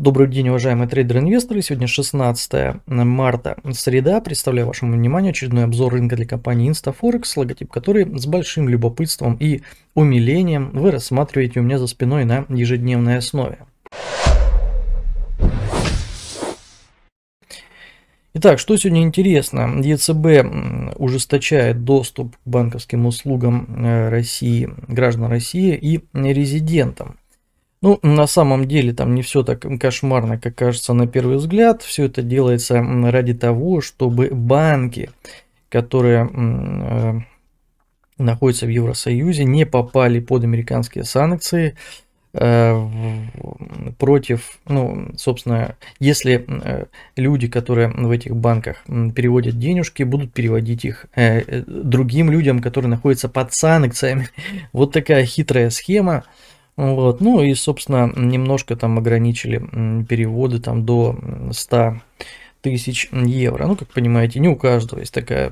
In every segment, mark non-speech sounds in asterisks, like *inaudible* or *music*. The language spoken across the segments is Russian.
Добрый день, уважаемые трейдеры-инвесторы. Сегодня 16 марта, среда. Представляю вашему вниманию очередной обзор рынка для компании InstaForex, логотип которой с большим любопытством и умилением вы рассматриваете у меня за спиной на ежедневной основе. Итак, что сегодня интересно? ЕЦБ ужесточает доступ к банковским услугам э, России, граждан России и резидентам. Ну, на самом деле там не все так кошмарно, как кажется на первый взгляд. Все это делается ради того, чтобы банки, которые э, находятся в Евросоюзе, не попали под американские санкции э, против, ну, собственно, если э, люди, которые в этих банках переводят денежки, будут переводить их э, другим людям, которые находятся под санкциями. *laughs* Вот такая хитрая схема. Вот. Ну и, собственно, немножко там ограничили переводы там до 100 тысяч евро. Ну, как понимаете, не у каждого есть такая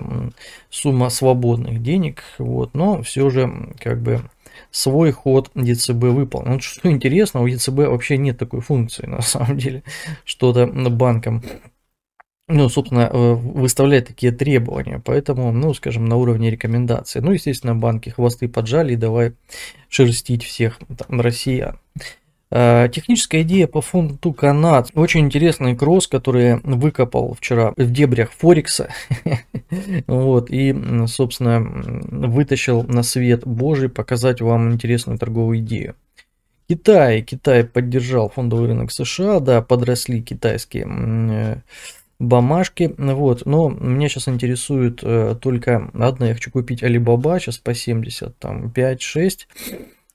сумма свободных денег, вот, но все же как бы свой ход ЕЦБ выполнил. Вот ну, что интересно, у ЕЦБ вообще нет такой функции *laughs* на самом деле, что-то банкам ну, собственно, э, выставляет такие требования. Поэтому, ну, скажем, на уровне рекомендации. Ну, естественно, банки хвосты поджали и давай шерстить всех там, россиян. Э, техническая идея по фонду канад. Очень интересный кросс, который выкопал вчера в дебрях Форекса. *laughs* Вот, и, собственно, вытащил на свет Божий показать вам интересную торговую идею. Китай. Китай поддержал фондовый рынок США. Да, подросли китайские э, бумажки. Вот, но меня сейчас интересует э, только одна. Я хочу купить Alibaba сейчас по 70, там 5-6.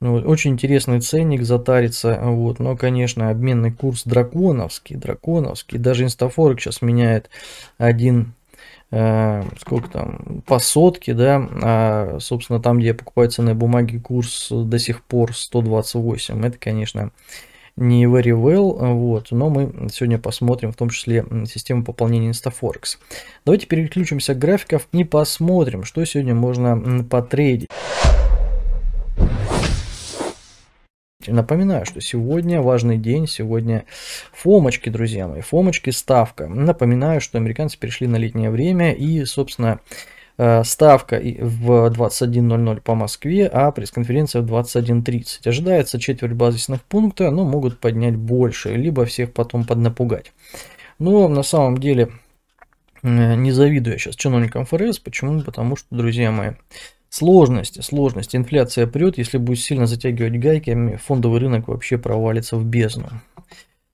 Ну, вот, очень интересный ценник затарится, вот, но, конечно, обменный курс драконовский, драконовский, даже инстафорик сейчас меняет один э, сколько там, по сотке, да, а, собственно, там, где покупают ценные бумаги, курс до сих пор 128, это, конечно, не very well, а, вот, но мы сегодня посмотрим в том числе систему пополнения InstaForex. Давайте переключимся к графиков и посмотрим, что сегодня можно потрейдить. Напоминаю, что сегодня важный день, сегодня фомочки, друзья мои, фомочки ставка. Напоминаю, что американцы перешли на летнее время и, собственно, Э, ставка в 21.00 по Москве, а пресс-конференция в 21.30. Ожидается четверть базисных пункта, но могут поднять больше, либо всех потом поднапугать. Но на самом деле не завидую я сейчас чиновникам ФРС. Почему? Потому что, друзья мои, сложности, сложности. Инфляция прет, если будет сильно затягивать гайки, фондовый рынок вообще провалится в бездну.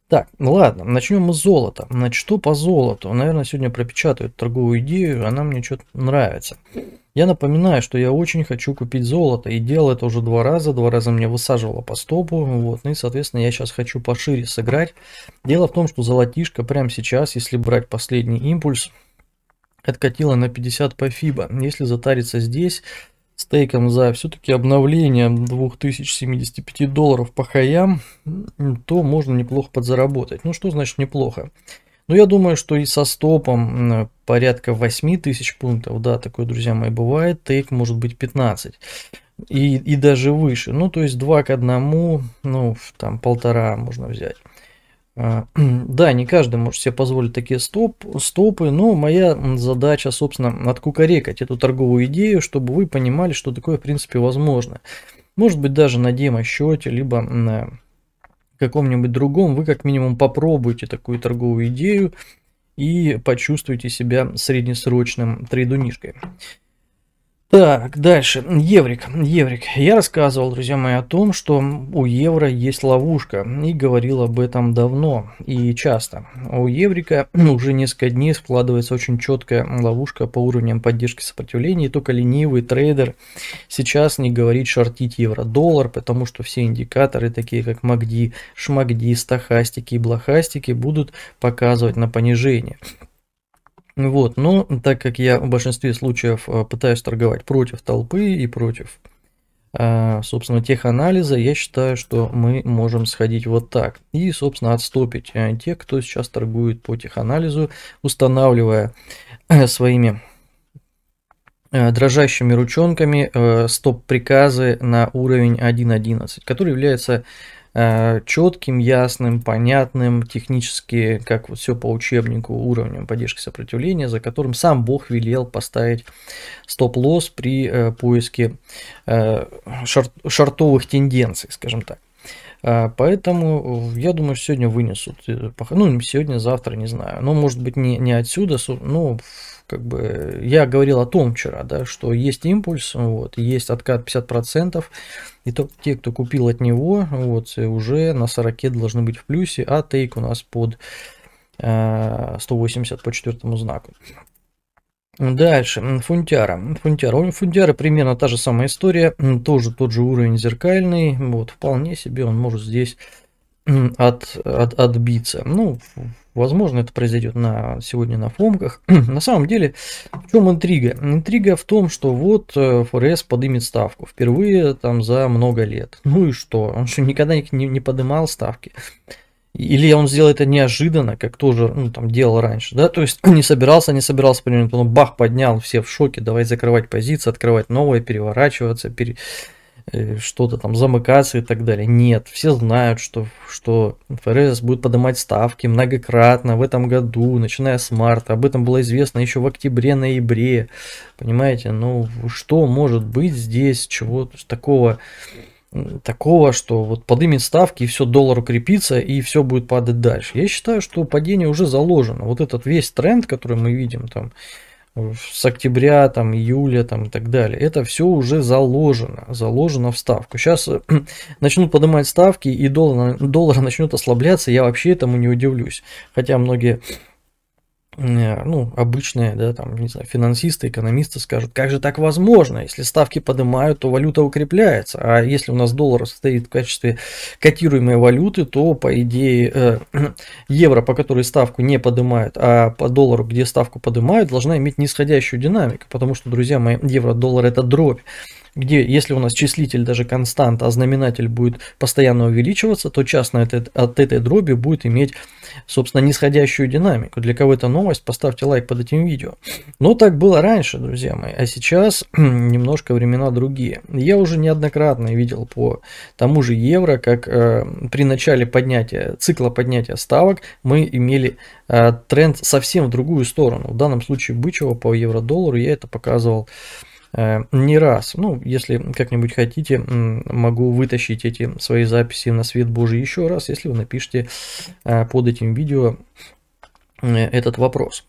Так, ну ладно, начнем мы с золота. Значит, что по золоту? Наверное, сегодня пропечатают торговую идею, она мне что-то нравится. Я напоминаю, что я очень хочу купить золото, и делал это уже два раза, два раза мне высаживало по стопу, вот, ну и, соответственно, я сейчас хочу пошире сыграть. Дело в том, что золотишко прямо сейчас, если брать последний импульс, откатило на 50 по FIBA. Если затариться здесь, стейком за все-таки обновление 2075 долларов по хаям, то можно неплохо подзаработать. Ну что значит неплохо? Ну я думаю, что и со стопом порядка 8 тысяч пунктов, да, такое, друзья мои, бывает, тейк может быть 15 и, и даже выше. Ну, то есть 2 к 1, ну, там полтора можно взять. А, *clears throat* да, не каждый может себе позволить такие стоп, стопы, но моя задача, собственно, откукарекать эту торговую идею, чтобы вы понимали, что такое, в принципе, возможно. Может быть, даже на демо-счете, либо на каком-нибудь другом, вы как минимум попробуйте такую торговую идею и почувствуйте себя среднесрочным трейдунишкой. Так, дальше. Еврик. Еврик. Я рассказывал, друзья мои, о том, что у евро есть ловушка. И говорил об этом давно и часто. У еврика *clears throat* уже несколько дней складывается очень четкая ловушка по уровням поддержки сопротивления. И только ленивый трейдер сейчас не говорит шортить евро-доллар, потому что все индикаторы, такие как МАГДИ, ШМАГДИ, стахастики и блохастики, будут показывать на понижение. Вот, но так как я в большинстве случаев э, пытаюсь торговать против толпы и против, э, собственно, тех анализа, я считаю, что мы можем сходить вот так и, собственно, отступить э, тех, кто сейчас торгует по теханализу, устанавливая своими Э, дрожащими ручонками э, стоп-приказы на уровень 1.11, который является э, четким, ясным, понятным, технически, как вот все по учебнику, уровнем поддержки сопротивления, за которым сам Бог велел поставить стоп-лосс при поиске шортовых тенденций, скажем так. Поэтому я думаю, сегодня вынесут. Ну, сегодня, завтра, не знаю. Но, ну, может быть, не, не отсюда, но ну, как бы я говорил о том вчера, да, что есть импульс, вот, есть откат 50%, и то, те, кто купил от него, вот, уже на 40 должны быть в плюсе, а тейк у нас под э, 180 по четвертому знаку. Дальше, фунтяра. Фунтяра. Фунтяра примерно та же самая история, тоже тот же уровень зеркальный, вот, вполне себе он может здесь от, от, отбиться. Ну, возможно, это произойдет на, сегодня на фомках. *clears throat* на самом деле, в чем интрига? Интрига в том, что вот э, ФРС подымет ставку впервые там за много лет. Ну и что? Он еще никогда не, не подымал ставки. Или он сделал это неожиданно, как тоже ну, там, делал раньше. Да? То есть *clears throat* не собирался, не собирался, он бах, поднял, все в шоке, давай закрывать позиции, открывать новые, переворачиваться, пере Э, что-то там замыкаться и так далее. Нет, все знают, что, что ФРС будет поднимать ставки многократно в этом году, начиная с марта. Об этом было известно еще в октябре-ноябре. Понимаете, ну что может быть здесь чего такого, такого, что вот подымет ставки и все, доллар укрепится и все будет падать дальше. Я считаю, что падение уже заложено. Вот этот весь тренд, который мы видим там, с октября, там, июля там, и так далее. Это все уже заложено, заложено в ставку. Сейчас э, *clears throat* начнут поднимать ставки и доллар, доллар начнет ослабляться, я вообще этому не удивлюсь. Хотя многие Э, ну, обычные, да, там, не знаю, финансисты, экономисты скажут, как же так возможно, если ставки поднимают, то валюта укрепляется, а если у нас доллар стоит в качестве котируемой валюты, то, по идее, э, *clears throat* евро, по которой ставку не поднимают, а по доллару, где ставку поднимают, должна иметь нисходящую динамику, потому что, друзья мои, евро-доллар это дробь, где если у нас числитель даже констант, а знаменатель будет постоянно увеличиваться, то частное от, от этой дроби будет иметь, собственно, нисходящую динамику. Для кого это новость, поставьте лайк под этим видео. Но так было раньше, друзья мои, а сейчас *clears throat* немножко времена другие. Я уже неоднократно видел по тому же евро, как э, при начале поднятия, цикла поднятия ставок мы имели э, тренд совсем в другую сторону. В данном случае бычьего по евро-доллару я это показывал Э, не раз. Ну, если как-нибудь хотите, могу вытащить эти свои записи на свет Божий еще раз, если вы напишите э, под этим видео э, этот вопрос.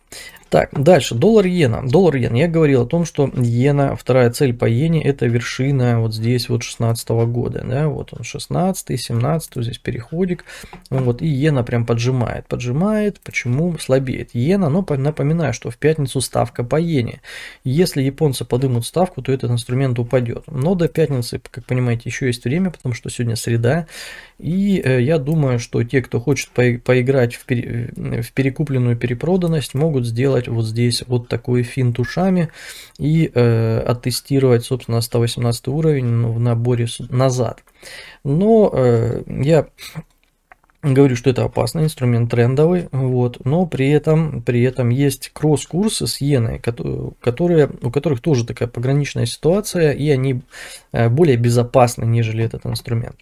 Так, дальше. Доллар иена. Доллар иена. Я говорил о том, что иена, вторая цель по иене, это вершина вот здесь вот 16 года. Да? Вот он 16 17 вот здесь переходик. Ну вот, и иена прям поджимает. Поджимает. Почему? Слабеет. Иена, но напоминаю, что в пятницу ставка по иене. Если японцы подымут ставку, то этот инструмент упадет. Но до пятницы, как понимаете, еще есть время, потому что сегодня среда. И э, я думаю, что те, кто хочет поиграть э, в, перекупленную перепроданность, могут сделать вот здесь вот такой финт ушами и э, оттестировать, собственно, 118 уровень в наборе назад. Но я говорю, что это опасный инструмент трендовый, вот, но при этом, при этом есть кросс-курсы с иеной, которые, у которых тоже такая пограничная ситуация, и они более безопасны, нежели этот инструмент.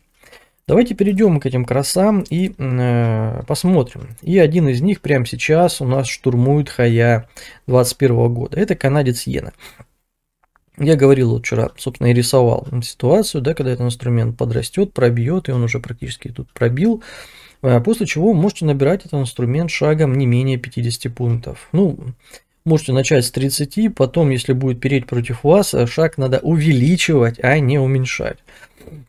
Давайте перейдем к этим красам и э, посмотрим. И один из них прямо сейчас у нас штурмует Хая 21 года. Это канадец Йена. Я говорил вчера, собственно, и рисовал ситуацию, да, когда этот инструмент подрастет, пробьет, и он уже практически тут пробил. Э, после чего вы можете набирать этот инструмент шагом не менее 50 пунктов. Ну, Можете начать с 30, потом, если будет переть против вас, э, шаг надо увеличивать, а не уменьшать.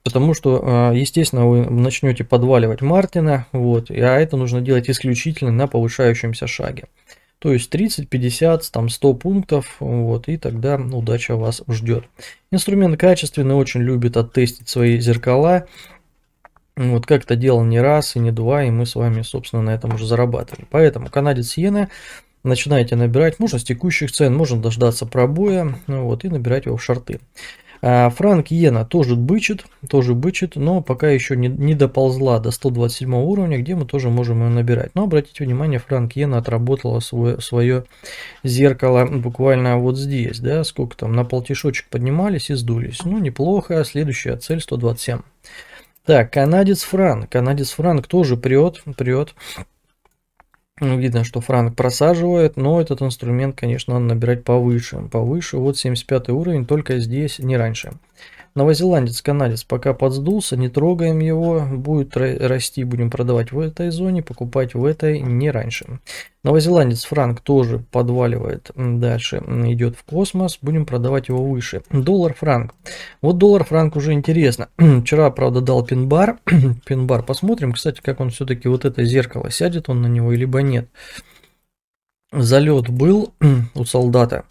Потому что, э, естественно, вы начнете подваливать Мартина, вот, а это нужно делать исключительно на повышающемся шаге. То есть 30, 50, там 100 пунктов, вот, и тогда удача вас ждет. Инструмент качественный, очень любит оттестить свои зеркала. Вот как это делал не раз и не два, и мы с вами, собственно, на этом уже зарабатывали. Поэтому канадец иена начинаете набирать, можно с текущих цен, можно дождаться пробоя ну, вот, и набирать его в шарты. А франк иена тоже бычит, тоже бычит, но пока еще не, не доползла до 127 уровня, где мы тоже можем ее набирать. Но обратите внимание, франк иена отработала свое, свое зеркало буквально вот здесь, да, сколько там, на полтишочек поднимались и сдулись. Ну, неплохо, следующая цель 127. Так, канадец франк, канадец франк тоже прет, прет. Ну, видно, что франк просаживает, но этот инструмент, конечно, надо набирать повыше. Повыше, вот 75 уровень, только здесь, не раньше новозеландец-канадец пока подсдулся, не трогаем его, будет расти, будем продавать в этой зоне, покупать в этой не раньше. Новозеландец франк тоже подваливает дальше, идет в космос, будем продавать его выше. Доллар франк. Вот доллар франк уже интересно. *clears throat* Вчера, правда, дал пин-бар, *clears throat* пин-бар посмотрим, кстати, как он все-таки вот это зеркало, сядет он на него, либо нет. Залет был *clears throat* у солдата.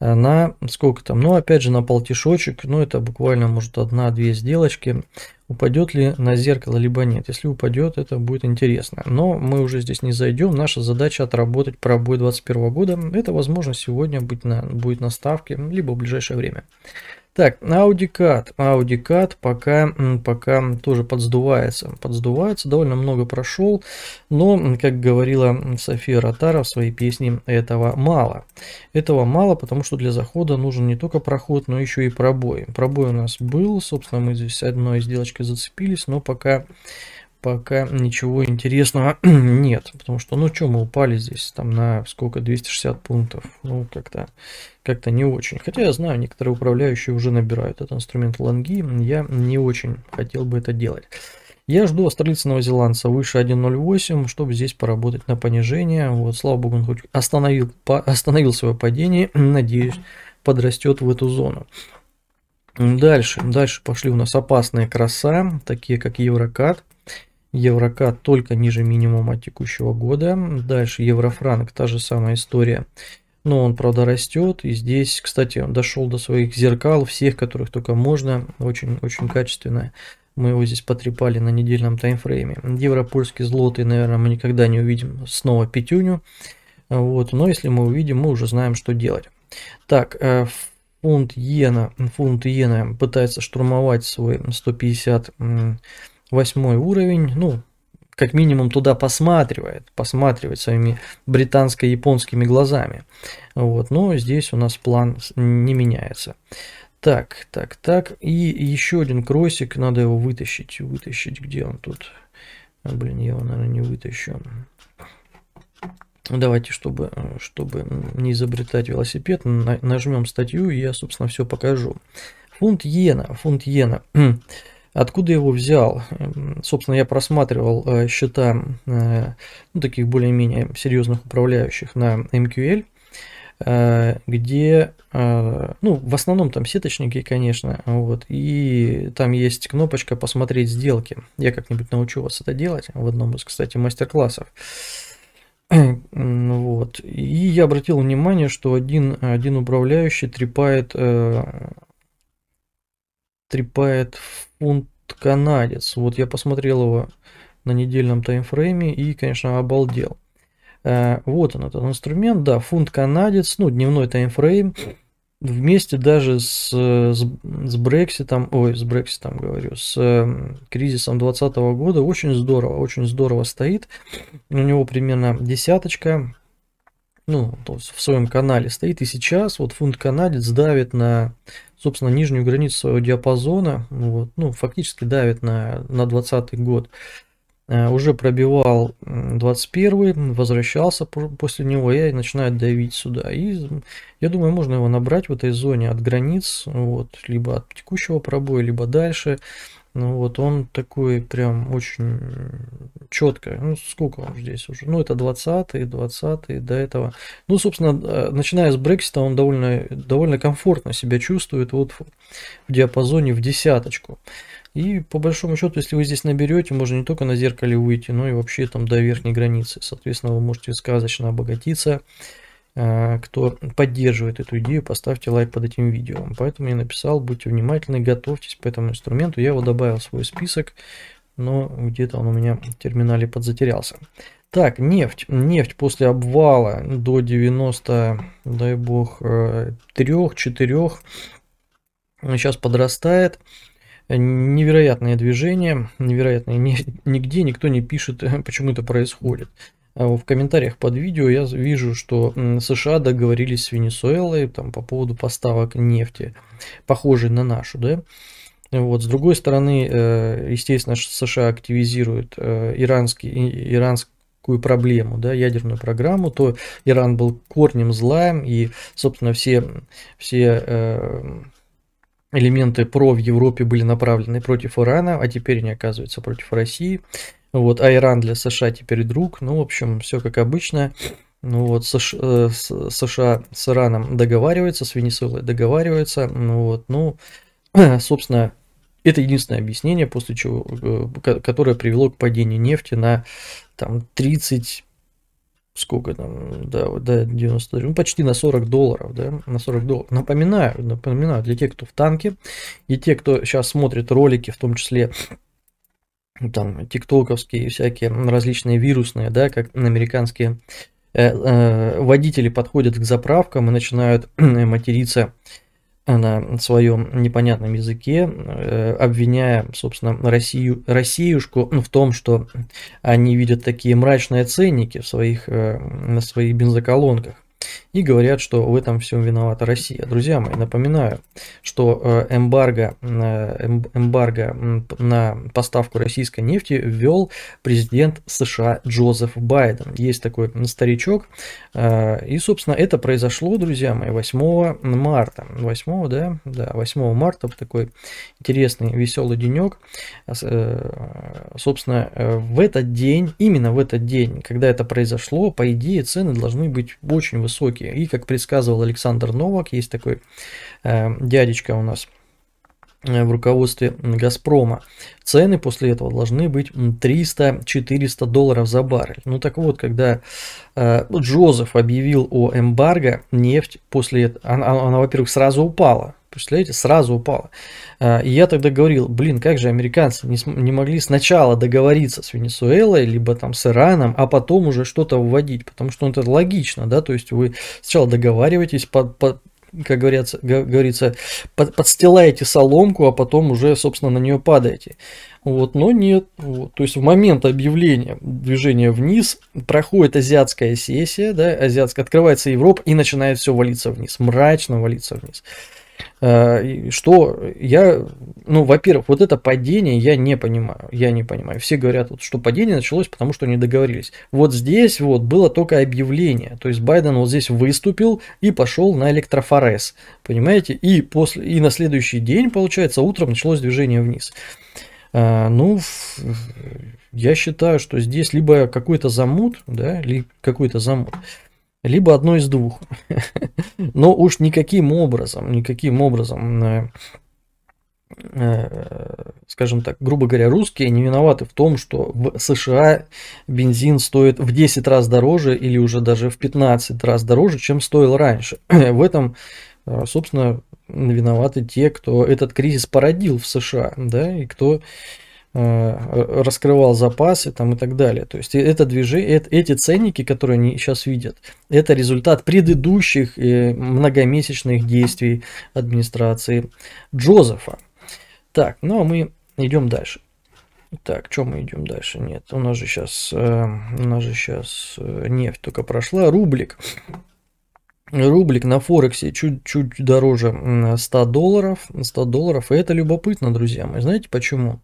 Э, на сколько там, ну опять же на полтишочек, ну это буквально может одна-две сделочки, упадет ли на зеркало, либо нет. Если упадет, это будет интересно. Но мы уже здесь не зайдем, наша задача отработать пробой 2021 года, это возможно сегодня быть на, будет на ставке, либо в ближайшее время. Так, AudiCAD. AudiCAD пока, пока тоже подсдувается. Подсдувается, довольно много прошел, но, как говорила София Ротара в своей песне, этого мало. Этого мало, потому что для захода нужен не только проход, но еще и пробой. Пробой у нас был, собственно, мы здесь одной сделочкой зацепились, но пока пока ничего интересного *clears throat* нет. Потому что, ну что, мы упали здесь там на сколько, 260 пунктов. Ну, как-то как не очень. Хотя я знаю, некоторые управляющие уже набирают этот инструмент лонги. Я не очень хотел бы это делать. Я жду австралийца новозеландца выше 1.08, чтобы здесь поработать на понижение. Вот, слава богу, он хоть остановил, остановил свое падение. Надеюсь, подрастет в эту зону. Дальше, дальше пошли у нас опасные краса, такие как Еврокат. Еврокат только ниже минимума текущего года. Дальше еврофранк, та же самая история. Но он, правда, растет. И здесь, кстати, дошел до своих зеркал, всех, которых только можно. Очень-очень качественно. Мы его здесь потрепали на недельном таймфрейме. Европольский злотый, наверное, мы никогда не увидим снова пятюню. Вот. Но если мы увидим, мы уже знаем, что делать. Так, э, фунт иена, фунт иена пытается штурмовать свой 150 восьмой уровень, ну, как минимум туда посматривает, посматривает своими британско-японскими глазами. Вот, но здесь у нас план не меняется. Так, так, так, и еще один кросик, надо его вытащить, вытащить, где он тут? Блин, я его, наверное, не вытащу. Давайте, чтобы, чтобы не изобретать велосипед, нажмем статью, и я, собственно, все покажу. Фунт иена, фунт иена. *clears throat* Откуда его взял? Эм, собственно, я просматривал э, счета э, ну, таких более-менее серьезных управляющих на MQL, эм э, где, ну, в основном там сеточники, конечно, вот, и там есть кнопочка «Посмотреть сделки». Я как-нибудь научу вас это делать в одном из, кстати, мастер-классов. Эм, вот. И я обратил внимание, что один, один управляющий трепает трепает фунт канадец. Вот я посмотрел его на недельном таймфрейме и, конечно, обалдел. Э, вот он, этот инструмент, да, фунт канадец, ну, дневной таймфрейм, вместе даже с, с, с Брекситом, ой, с Брекситом говорю, с э, кризисом 2020 года, очень здорово, очень здорово стоит. У него примерно десяточка, ну, то есть в своем канале стоит. И сейчас вот фунт канадец давит на, собственно, нижнюю границу своего диапазона, вот, ну, фактически давит на, на 2020 год. Э, уже пробивал 21 возвращался после него и начинает давить сюда. И я думаю, можно его набрать в этой зоне от границ, вот, либо от текущего пробоя, либо дальше. Ну вот он такой прям очень четко. Ну, сколько он здесь уже? Ну, это 20-е, 20-е до этого. Ну, собственно, э, начиная с Брексита, он довольно, довольно комфортно себя чувствует вот в диапазоне в десяточку. И по большому счету, если вы здесь наберете, можно не только на зеркале выйти, но и вообще там до верхней границы. Соответственно, вы можете сказочно обогатиться. Э, кто поддерживает эту идею, поставьте лайк под этим видео. Поэтому я написал, будьте внимательны, готовьтесь по этому инструменту. Я его добавил в свой список но где-то он у меня в терминале подзатерялся. Так, нефть. Нефть после обвала до 90, дай бог, 3-4. Э, э, сейчас подрастает. Невероятное движение, невероятное. Нигде никто не пишет, *laughs* почему это происходит. А в комментариях под видео я вижу, что США договорились с Венесуэлой там, по поводу поставок нефти, похожей на нашу, да, вот. С другой стороны, э, естественно, США активизируют э, иранский, иранскую проблему, да, ядерную программу, то Иран был корнем зла, и, собственно, все, все э, элементы ПРО в Европе были направлены против Ирана, а теперь они оказываются против России. Вот, а Иран для США теперь друг. Ну, в общем, все как обычно. Ну вот, США, США с Ираном договариваются, с Венесуэлой договариваются. Ну вот, ну, *clears throat* собственно, это единственное объяснение, после чего, э, которое привело к падению нефти на там, 30, сколько там, да, да, 90, ну, почти на 40 долларов, да, на 40 долларов. Напоминаю, напоминаю, для тех, кто в танке, и те, кто сейчас смотрит ролики, в том числе ну, там тиктоковские всякие различные вирусные, да, как американские э, э, водители подходят к заправкам и начинают *clears throat* материться на своем непонятном языке, э, обвиняя, собственно, Россию, Россиюшку в том, что они видят такие мрачные ценники в своих, э, на своих бензоколонках. И говорят, что в этом всем виновата Россия. Друзья мои, напоминаю, что э, эмбарго, э, эмбарго на поставку российской нефти ввел президент США Джозеф Байден. Есть такой старичок. Э, и, собственно, это произошло, друзья мои, 8 марта. 8, да? Да, 8 марта, такой интересный, веселый денек. А собственно, в этот день, именно в этот день, когда это произошло, по идее, цены должны быть очень высокие высокие. И, как предсказывал Александр Новак, есть такой э, дядечка у нас э, в руководстве «Газпрома». Цены после этого должны быть 300-400 долларов за баррель. Ну так вот, когда э, Джозеф объявил о эмбарго, нефть после этого, она, она во-первых, сразу упала, представляете, сразу упала. А, и я тогда говорил, блин, как же американцы не, не могли сначала договориться с Венесуэлой, либо там с Ираном, а потом уже что-то вводить, потому что ну, это логично, да, то есть вы сначала договариваетесь, под, под, как говорится, говорится под, подстилаете соломку, а потом уже, собственно, на нее падаете. Вот, но нет. Вот, то есть в момент объявления движения вниз проходит азиатская сессия, да, азиатская, открывается Европа и начинает все валиться вниз, мрачно валиться вниз. Э, что я, ну, во-первых, вот это падение я не понимаю, я не понимаю. Все говорят, вот, что падение началось, потому что не договорились. Вот здесь вот было только объявление, то есть Байден вот здесь выступил и пошел на электрофорез, понимаете? И, после, и на следующий день, получается, утром началось движение вниз. А, ну, я считаю, что здесь либо какой-то замут, да, или какой-то замут, либо одно из двух. *laughs* Но уж никаким образом, никаким образом, э, э, скажем так, грубо говоря, русские не виноваты в том, что в США бензин стоит в 10 раз дороже или уже даже в 15 раз дороже, чем стоил раньше. *clears throat* В этом, э, собственно, виноваты те, кто этот кризис породил в США, да, и кто Э, раскрывал запасы там и так далее. То есть это движение, эти ценники, которые они сейчас видят, это результат предыдущих э, многомесячных действий администрации Джозефа. Так, ну а мы идем дальше. Так, чем мы идем дальше? Нет, у нас же сейчас, э, у нас же сейчас нефть только прошла, рублик. Рублик на Форексе чуть-чуть дороже 100 долларов. 100 долларов, и это любопытно, друзья мои. Знаете почему?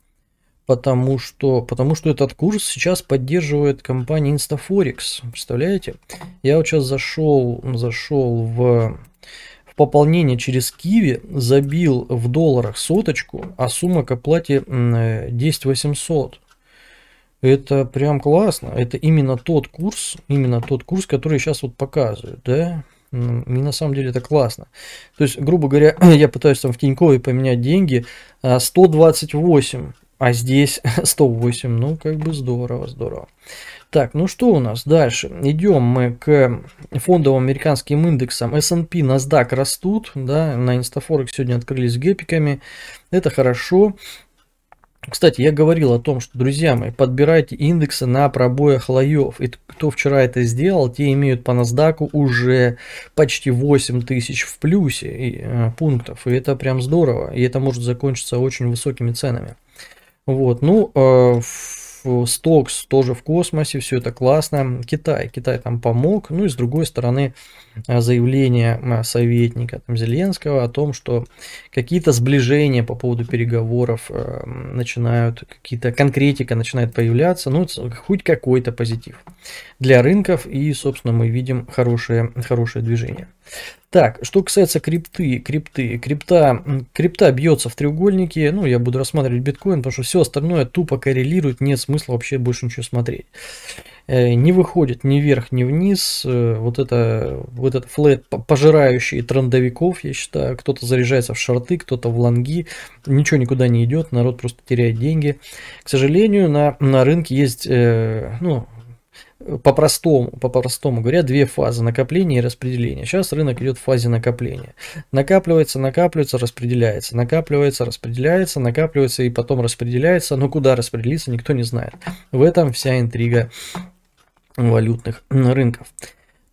потому что, потому что этот курс сейчас поддерживает компания Instaforex. Представляете? Я вот сейчас зашел, зашел в, в пополнение через Киви, забил в долларах соточку, а сумма к оплате 10 800. Это прям классно. Это именно тот курс, именно тот курс, который сейчас вот показывают, да? И на самом деле это классно. То есть, грубо говоря, *clears throat* я пытаюсь там в Тинькове поменять деньги. 128 а а здесь 108. *laughs* Ну, как бы здорово, здорово. Так, ну что у нас дальше? Идем мы к фондовым американским индексам. S&P, NASDAQ растут, да, на Инстафорекс сегодня открылись гепиками. Это хорошо. Кстати, я говорил о том, что, друзья мои, подбирайте индексы на пробоях лоев. И кто вчера это сделал, те имеют по NASDAQ уже почти 8 тысяч в плюсе и, э, пунктов. И это прям здорово. И это может закончиться очень высокими ценами. Вот, ну, Стокс э, тоже в космосе, все это классно. Китай, Китай там помог. Ну и с другой стороны э, заявление советника там, Зеленского о том, что какие-то сближения по поводу переговоров э, начинают, какие-то конкретика начинает появляться, ну хоть какой-то позитив для рынков и, собственно, мы видим хорошее, хорошее движение. Так, что касается крипты, крипты, крипта, крипта бьется в треугольнике, ну, я буду рассматривать биткоин, потому что все остальное тупо коррелирует, нет смысла вообще больше ничего смотреть. Э, не выходит ни вверх, ни вниз, э, вот это, вот этот флэт, пожирающий трендовиков, я считаю, кто-то заряжается в шорты, кто-то в лонги, ничего никуда не идет, народ просто теряет деньги. К сожалению, на, на рынке есть, э, ну, по-простому, по-простому говоря, две фазы накопление и распределение. Сейчас рынок идет в фазе накопления. Накапливается, накапливается, распределяется, накапливается, распределяется, накапливается и потом распределяется, но куда распределиться никто не знает. В этом вся интрига валютных рынков.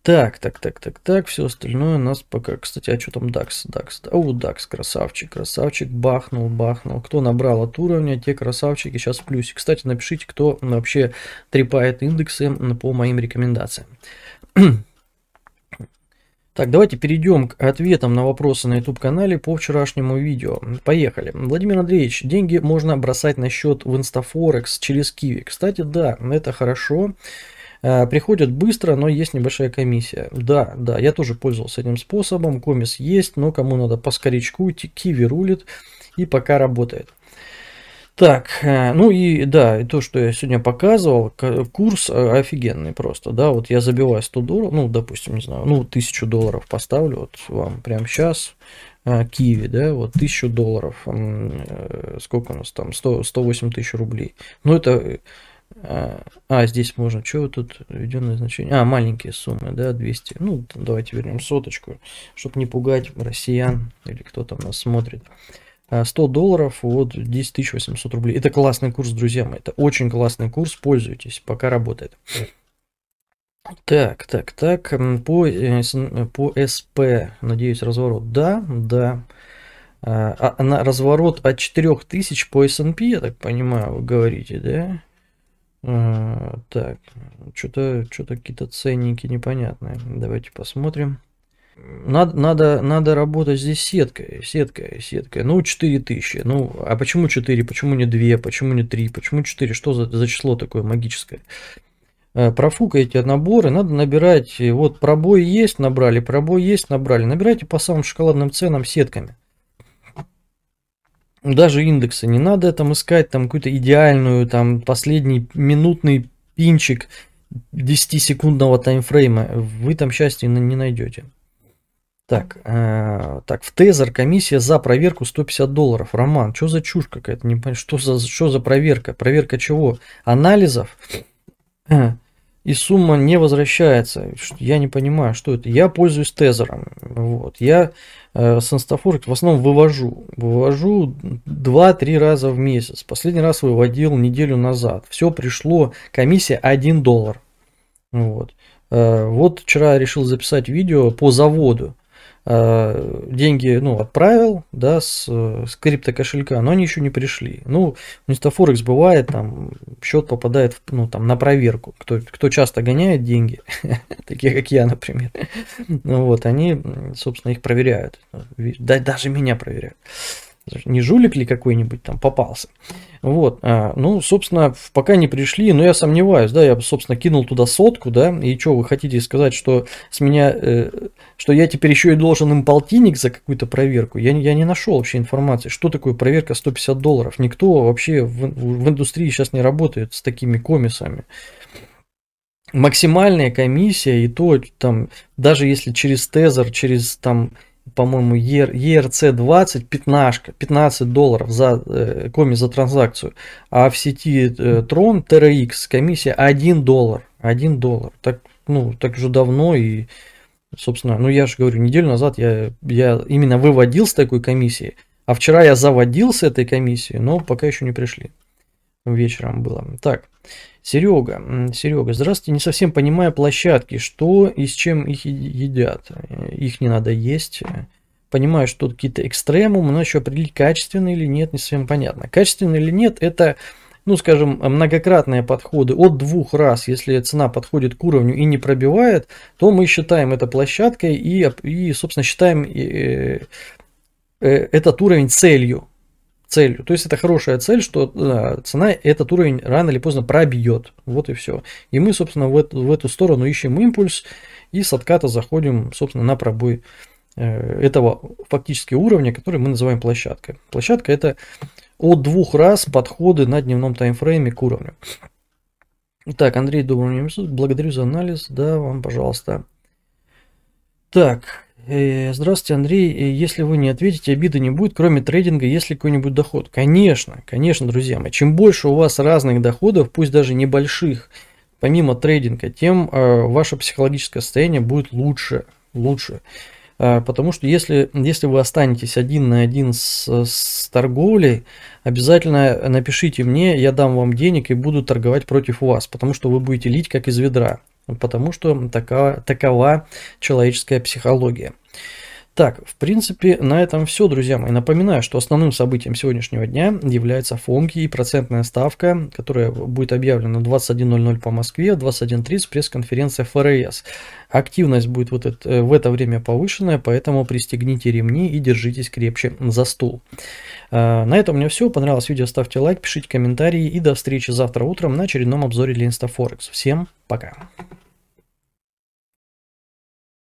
Так, так, так, так, так, все остальное у нас пока... Кстати, а что там Дакс? Дакс, у а Дакс, красавчик, красавчик, бахнул, бахнул. Кто набрал от уровня, те красавчики сейчас в плюсе. Кстати, напишите, кто вообще трепает индексы по моим рекомендациям. *clears throat* Так, давайте перейдем к ответам на вопросы на YouTube-канале по вчерашнему видео. Поехали. Владимир Андреевич, деньги можно бросать на счет в Инстафорекс через Киви. Кстати, да, это хорошо. Хорошо Э, приходят быстро, но есть небольшая комиссия. Да, да, я тоже пользовался этим способом. Комис есть, но кому надо по киви рулит и пока работает. Так, э, ну и да, и то, что я сегодня показывал, курс э, офигенный просто, да, вот я забиваю 100 долларов, ну, допустим, не знаю, ну, 1000 долларов поставлю, вот вам прямо сейчас, Киви, да, вот 1000 долларов, сколько у нас там, 100, 108 тысяч рублей, ну, это а, а, здесь можно, что тут введенное значение? А, маленькие суммы, да, 200. Ну, давайте вернем соточку, чтобы не пугать россиян или кто там нас смотрит. 100 а, долларов, вот 10 800 рублей. Это классный курс, друзья мои. Это очень классный курс, пользуйтесь, пока работает. Так, так, так, по, по СП, надеюсь, разворот, да, да. А, а на разворот от 4000 по S&P, я так понимаю, вы говорите, да? А, так, что-то что какие-то ценники непонятные. Давайте посмотрим. Надо, надо, надо работать здесь сеткой, сеткой, сеткой. Ну, 4000. Ну, а почему 4? Почему не 2? Почему не 3? Почему 4? Что за, за число такое магическое? А, профукаете наборы, надо набирать, вот пробой есть, набрали, пробой есть, набрали, набирайте по самым шоколадным ценам сетками. Ну, даже индексы, не надо там искать там какую-то идеальную, там последний минутный пинчик 10-секундного таймфрейма, вы там счастья не найдете. Так, э, так, в Тезер комиссия за проверку 150 долларов. Роман, что за чушь какая-то? Не что за, что за проверка? Проверка чего? Анализов? *clears throat* Э, и сумма не возвращается. Я не понимаю, что это. Я пользуюсь тезером. Вот. Я э, санстафорик в основном вывожу. Вывожу 2-3 раза в месяц. Последний раз выводил неделю назад. Все пришло, комиссия 1 доллар. Вот. Э, вот вчера решил записать видео по заводу. Э, деньги ну, отправил да, с, э, с криптокошелька, но они еще не пришли. Ну, Инстафорекс бывает, там счет попадает в, ну, там, на проверку. Кто, кто часто гоняет деньги, *laughs* такие как я, например, *laughs* ну, вот, они, собственно, их проверяют. Да, даже меня проверяют не жулик ли какой-нибудь там попался. Вот, а, ну, собственно, пока не пришли, но я сомневаюсь, да, я, собственно, кинул туда сотку, да, и что, вы хотите сказать, что с меня, э, что я теперь еще и должен им полтинник за какую-то проверку? Я, я не нашел вообще информации, что такое проверка 150 долларов. Никто вообще в, в индустрии сейчас не работает с такими комиссами максимальная комиссия и то там даже если через тезер через там по-моему, ERC20, 15, 15 долларов за э, коми за транзакцию, а в сети э, Tron TRX комиссия 1 доллар, 1 доллар. Так, ну, так же давно и, собственно, ну я же говорю, неделю назад я, я именно выводил с такой комиссии, а вчера я заводил с этой комиссией, но пока еще не пришли вечером было. Так, Серега, Серега, здравствуйте, не совсем понимаю площадки, что и с чем их едят. Э, их не надо есть. Понимаю, что тут какие-то экстремумы, но еще определить, качественные или нет, не совсем понятно. Качественные или нет, это, ну, скажем, многократные подходы от двух раз. Если цена подходит к уровню и не пробивает, то мы считаем это площадкой и, и собственно, считаем э, э, этот уровень целью целью. То есть это хорошая цель, что цена этот уровень рано или поздно пробьет. Вот и все. И мы, собственно, в эту, в эту сторону ищем импульс и с отката заходим, собственно, на пробой э, этого фактически уровня, который мы называем площадкой. Площадка это от двух раз подходы на дневном таймфрейме к уровню. Так, Андрей, добрый день. Благодарю за анализ. Да, вам, пожалуйста. Так, Э, здравствуйте, Андрей. Э, если вы не ответите, обиды не будет, кроме трейдинга, если какой-нибудь доход. Конечно, конечно, друзья мои. Чем больше у вас разных доходов, пусть даже небольших, помимо трейдинга, тем э, ваше психологическое состояние будет лучше, лучше. потому что если, если вы останетесь один на один с, с торговлей, обязательно напишите мне, я дам вам денег и буду торговать против вас, потому что вы будете лить как из ведра потому что такова, такова человеческая психология. Так, в принципе, на этом все, друзья мои. Напоминаю, что основным событием сегодняшнего дня является ФОМКИ и процентная ставка, которая будет объявлена 21.00 по Москве, в 21.30 пресс-конференция ФРС. Активность будет вот это, э, в это время повышенная, поэтому пристегните ремни и держитесь крепче за стул. Э, на этом у меня все. Понравилось видео, ставьте лайк, пишите комментарии и до встречи завтра утром на очередном обзоре Ленста Форекс. Всем пока!